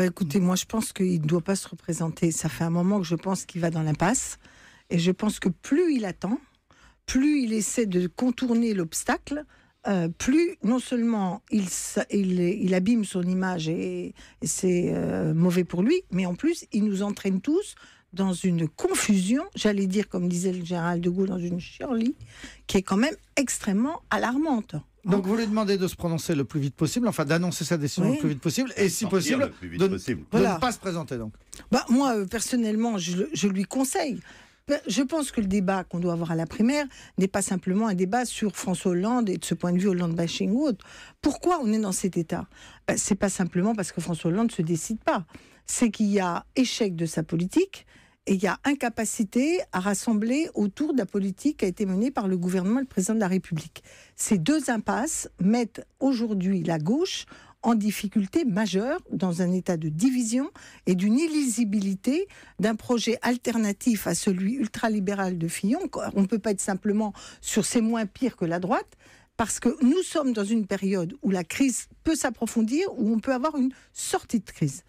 Bah, écoutez, moi je pense qu'il ne doit pas se représenter. Ça fait un moment que je pense qu'il va dans l'impasse. Et je pense que plus il attend, plus il essaie de contourner l'obstacle, euh, plus non seulement il, abîme son image et, c'est euh, mauvais pour lui, mais en plus il nous entraîne tous dans une confusion, j'allais dire comme disait le général de Gaulle, dans une chirlie, qui est quand même extrêmement alarmante. Donc vous lui demandez de se prononcer le plus vite possible, enfin d'annoncer sa décision le plus vite possible, et si possible, de, ne pas se présenter donc. Bah, moi, euh, personnellement, je, lui conseille. Je pense que le débat qu'on doit avoir à la primaire n'est pas simplement un débat sur François Hollande et de ce point de vue Hollande bashing ou Pourquoi on est dans cet état bah, C'est pas simplement parce que François Hollande ne se décide pas. C'est qu'il y a échec de sa politique, et il y a incapacité à rassembler autour de la politique qui a été menée par le gouvernement et le président de la République. Ces deux impasses mettent aujourd'hui la gauche en difficulté majeure, dans un état de division et d'une illisibilité d'un projet alternatif à celui ultralibéral de Fillon. On ne peut pas être simplement sur c'est moins pire que la droite, parce que nous sommes dans une période où la crise peut s'approfondir, où on peut avoir une sortie de crise.